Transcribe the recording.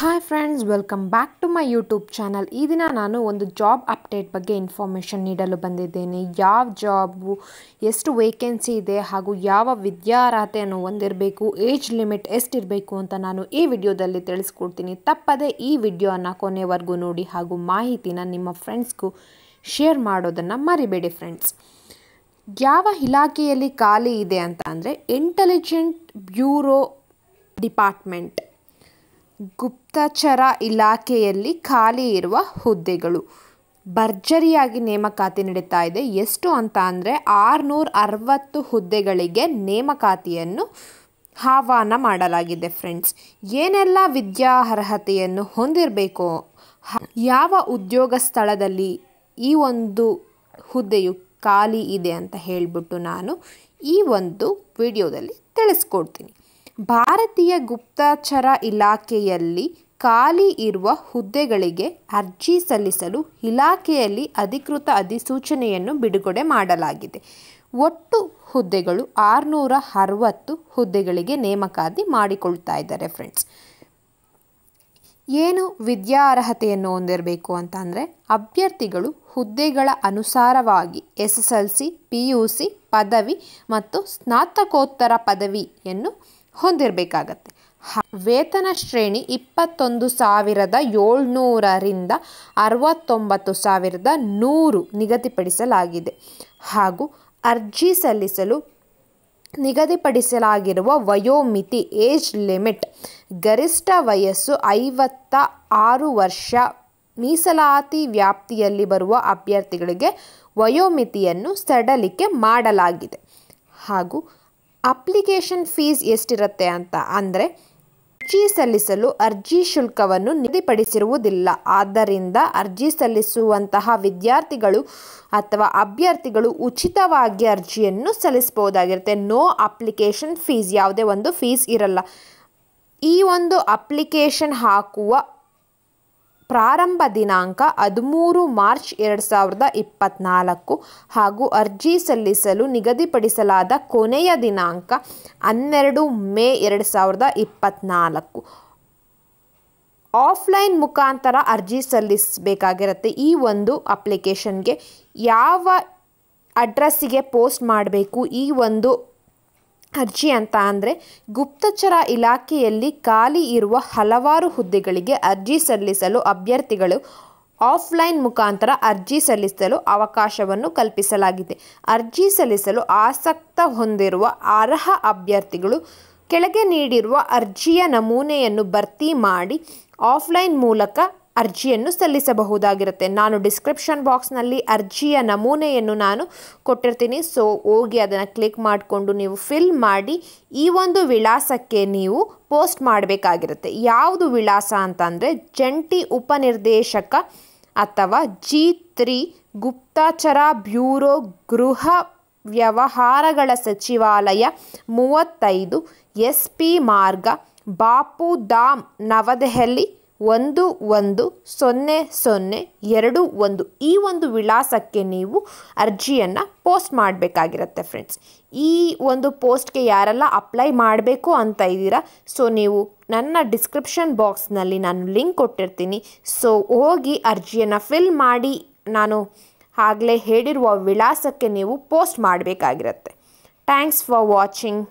hi friends welcome back to my YouTube channel ಈ ದಿನ ನಾನು ಒಂದು ಜಾಬ್ ಅಪ್ಡೇಟ್ ಬಗ್ಗೆ ಇನ್ಫಾರ್ಮೇಷನ್ ನೀಡಲು ಬಂದಿದ್ದೇನೆ ಯಾವ ಜಾಬು ಎಷ್ಟು ವೇಕೆನ್ಸಿ ಇದೆ ಹಾಗೂ ಯಾವ ವಿದ್ಯಾರ್ಹತೆಯನ್ನು ಹೊಂದಿರಬೇಕು ಏಜ್ ಲಿಮಿಟ್ ಎಷ್ಟಿರಬೇಕು ಅಂತ ನಾನು ಈ ವಿಡಿಯೋದಲ್ಲಿ ತಿಳಿಸ್ಕೊಡ್ತೀನಿ ತಪ್ಪದೆ ಈ ವಿಡಿಯೋನ ಕೊನೆವರೆಗೂ ನೋಡಿ ಹಾಗೂ ಮಾಹಿತಿನ ನಿಮ್ಮ ಫ್ರೆಂಡ್ಸ್ಗೂ ಶೇರ್ ಮಾಡೋದನ್ನು ಮರಿಬೇಡಿ ಫ್ರೆಂಡ್ಸ್ ಯಾವ ಇಲಾಖೆಯಲ್ಲಿ ಖಾಲಿ ಇದೆ ಅಂತ ಅಂದರೆ ಇಂಟೆಲಿಜೆಂಟ್ ಬ್ಯೂರೋ ಡಿಪಾರ್ಟ್ಮೆಂಟ್ ಗುಪ್ತಚರ ಇಲಾಖೆಯಲ್ಲಿ ಖಾಲಿ ಇರುವ ಹುದ್ದೆಗಳು ಭರ್ಜರಿಯಾಗಿ ನೇಮಕಾತಿ ನಡೀತಾ ಇದೆ ಎಷ್ಟು ಅಂತ ಅಂದರೆ ಆರುನೂರ ಅರವತ್ತು ಹುದ್ದೆಗಳಿಗೆ ನೇಮಕಾತಿಯನ್ನು ಆಹ್ವಾನ ಮಾಡಲಾಗಿದೆ ಫ್ರೆಂಡ್ಸ್ ಏನೆಲ್ಲ ಅರ್ಹತೆಯನ್ನು ಹೊಂದಿರಬೇಕು ಯಾವ ಉದ್ಯೋಗ ಸ್ಥಳದಲ್ಲಿ ಈ ಒಂದು ಹುದ್ದೆಯು ಖಾಲಿ ಇದೆ ಅಂತ ಹೇಳಿಬಿಟ್ಟು ನಾನು ಈ ಒಂದು ವಿಡಿಯೋದಲ್ಲಿ ತಿಳಿಸ್ಕೊಡ್ತೀನಿ ಭಾರತೀಯ ಗುಪ್ತಚರ ಇಲಾಖೆಯಲ್ಲಿ ಖಾಲಿ ಇರುವ ಹುದ್ದೆಗಳಿಗೆ ಅರ್ಜಿ ಸಲ್ಲಿಸಲು ಇಲಾಖೆಯಲ್ಲಿ ಅಧಿಕೃತ ಅಧಿಸೂಚನೆಯನ್ನು ಬಿಡುಗಡೆ ಮಾಡಲಾಗಿದೆ ಒಟ್ಟು ಹುದ್ದೆಗಳು ಆರುನೂರ ಅರವತ್ತು ಹುದ್ದೆಗಳಿಗೆ ನೇಮಕಾತಿ ಮಾಡಿಕೊಳ್ತಾ ಇದ್ದಾರೆ ಫ್ರೆಂಡ್ಸ್ ಏನು ಅರ್ಹತೆಯನ್ನು ಹೊಂದಿರಬೇಕು ಅಂತ ಅಂದರೆ ಅಭ್ಯರ್ಥಿಗಳು ಹುದ್ದೆಗಳ ಅನುಸಾರವಾಗಿ S S L C P U C ಪದವಿ ಮತ್ತು ಸ್ನಾತಕೋತ್ತರ ಪದವಿಯನ್ನು ಹೊಂದಿರಬೇಕಾಗತ್ತೆ ವೇತನ ಶ್ರೇಣಿ ಇಪ್ಪತ್ತೊಂದು ಸಾವಿರದ ಏಳ್ನೂರರಿಂದ ಅರವತ್ತೊಂಬತ್ತು ಸಾವಿರದ ನೂರು ನಿಗದಿಪಡಿಸಲಾಗಿದೆ ಹಾಗೂ ಅರ್ಜಿ ಸಲ್ಲಿಸಲು ನಿಗದಿಪಡಿಸಲಾಗಿರುವ ವಯೋಮಿತಿ ಏಜ್ ಲಿಮಿಟ್ ಗರಿಷ್ಠ ವಯಸ್ಸು ಐವತ್ತ ಆರು ವರ್ಷ ಮೀಸಲಾತಿ ವ್ಯಾಪ್ತಿಯಲ್ಲಿ ಬರುವ ಅಭ್ಯರ್ಥಿಗಳಿಗೆ ವಯೋಮಿತಿಯನ್ನು ಸಡಲಿಕೆ ಮಾಡಲಾಗಿದೆ ಹಾಗೂ ಅಪ್ಲಿಕೇಶನ್ ಫೀಸ್ ಎಷ್ಟಿರುತ್ತೆ ಅಂತ ಅಂದರೆ ಅರ್ಜಿ ಸಲ್ಲಿಸಲು ಅರ್ಜಿ ಶುಲ್ಕವನ್ನು ನಿಗದಿಪಡಿಸಿರುವುದಿಲ್ಲ ಆದ್ದರಿಂದ ಅರ್ಜಿ ಸಲ್ಲಿಸುವಂತಹ ವಿದ್ಯಾರ್ಥಿಗಳು ಅಥವಾ ಅಭ್ಯರ್ಥಿಗಳು ಉಚಿತವಾಗಿ ಅರ್ಜಿಯನ್ನು ಸಲ್ಲಿಸಬಹುದಾಗಿರುತ್ತೆ ನೋ ಅಪ್ಲಿಕೇಶನ್ ಫೀಸ್ ಯಾವುದೇ ಒಂದು ಫೀಸ್ ಇರಲ್ಲ ಈ ಒಂದು ಅಪ್ಲಿಕೇಶನ್ ಹಾಕುವ ಪ್ರಾರಂಭ ದಿನಾಂಕ ಹದಿಮೂರು ಮಾರ್ಚ್ ಎರಡು ಸಾವಿರದ ಇಪ್ಪತ್ತ್ನಾಲ್ಕು ಹಾಗೂ ಅರ್ಜಿ ಸಲ್ಲಿಸಲು ನಿಗದಿಪಡಿಸಲಾದ ಕೊನೆಯ ದಿನಾಂಕ ಹನ್ನೆರಡು ಮೇ ಎರಡು ಸಾವಿರದ ಇಪ್ಪತ್ತ್ನಾಲ್ಕು ಆಫ್ಲೈನ್ ಮುಖಾಂತರ ಅರ್ಜಿ ಸಲ್ಲಿಸಬೇಕಾಗಿರುತ್ತೆ ಈ ಒಂದು ಅಪ್ಲಿಕೇಶನ್ಗೆ ಯಾವ ಅಡ್ರೆಸ್ಸಿಗೆ ಪೋಸ್ಟ್ ಮಾಡಬೇಕು ಈ ಒಂದು ಅರ್ಜಿ ಅಂತ ಅಂದರೆ ಗುಪ್ತಚರ ಇಲಾಖೆಯಲ್ಲಿ ಖಾಲಿ ಇರುವ ಹಲವಾರು ಹುದ್ದೆಗಳಿಗೆ ಅರ್ಜಿ ಸಲ್ಲಿಸಲು ಅಭ್ಯರ್ಥಿಗಳು ಆಫ್ಲೈನ್ ಮುಖಾಂತರ ಅರ್ಜಿ ಸಲ್ಲಿಸಲು ಅವಕಾಶವನ್ನು ಕಲ್ಪಿಸಲಾಗಿದೆ ಅರ್ಜಿ ಸಲ್ಲಿಸಲು ಆಸಕ್ತ ಹೊಂದಿರುವ ಅರ್ಹ ಅಭ್ಯರ್ಥಿಗಳು ಕೆಳಗೆ ನೀಡಿರುವ ಅರ್ಜಿಯ ನಮೂನೆಯನ್ನು ಭರ್ತಿ ಮಾಡಿ ಆಫ್ಲೈನ್ ಮೂಲಕ ಅರ್ಜಿಯನ್ನು ಸಲ್ಲಿಸಬಹುದಾಗಿರುತ್ತೆ ನಾನು ಡಿಸ್ಕ್ರಿಪ್ಷನ್ ಬಾಕ್ಸ್ನಲ್ಲಿ ಅರ್ಜಿಯ ನಮೂನೆಯನ್ನು ನಾನು ಕೊಟ್ಟಿರ್ತೀನಿ ಸೊ ಹೋಗಿ ಅದನ್ನು ಕ್ಲಿಕ್ ಮಾಡಿಕೊಂಡು ನೀವು ಫಿಲ್ ಮಾಡಿ ಈ ಒಂದು ವಿಳಾಸಕ್ಕೆ ನೀವು ಪೋಸ್ಟ್ ಮಾಡಬೇಕಾಗಿರುತ್ತೆ ಯಾವುದು ವಿಳಾಸ ಅಂತಂದರೆ ಜಂಟಿ ಉಪನಿರ್ದೇಶಕ ಅಥವಾ ಜಿ ತ್ರೀ ಗುಪ್ತಚರ ಬ್ಯೂರೋ ಗೃಹ ವ್ಯವಹಾರಗಳ ಸಚಿವಾಲಯ ಮೂವತ್ತೈದು ಎಸ್ ಪಿ ಮಾರ್ಗ ಬಾಪು ಧಾಮ್ ನವದೆಹಲಿ ಒಂದು ಒಂದು ಸೊನ್ನೆ ಸೊನ್ನೆ ಎರಡು ಒಂದು ಈ ಒಂದು ವಿಳಾಸಕ್ಕೆ ನೀವು ಅರ್ಜಿಯನ್ನು ಪೋಸ್ಟ್ ಮಾಡಬೇಕಾಗಿರುತ್ತೆ ಫ್ರೆಂಡ್ಸ್ ಈ ಒಂದು ಪೋಸ್ಟ್ಗೆ ಯಾರೆಲ್ಲ ಅಪ್ಲೈ ಮಾಡಬೇಕು ಅಂತ ಇದ್ದೀರಾ ಸೊ ನೀವು ನನ್ನ ಡಿಸ್ಕ್ರಿಪ್ಷನ್ ಬಾಕ್ಸ್ನಲ್ಲಿ ನಾನು ಲಿಂಕ್ ಕೊಟ್ಟಿರ್ತೀನಿ ಸೊ ಹೋಗಿ ಅರ್ಜಿಯನ್ನು ಫಿಲ್ ಮಾಡಿ ನಾನು ಆಗಲೇ ಹೇಳಿರುವ ವಿಳಾಸಕ್ಕೆ ನೀವು ಪೋಸ್ಟ್ ಮಾಡಬೇಕಾಗಿರುತ್ತೆ ಥ್ಯಾಂಕ್ಸ್ ಫಾರ್ ವಾಚಿಂಗ್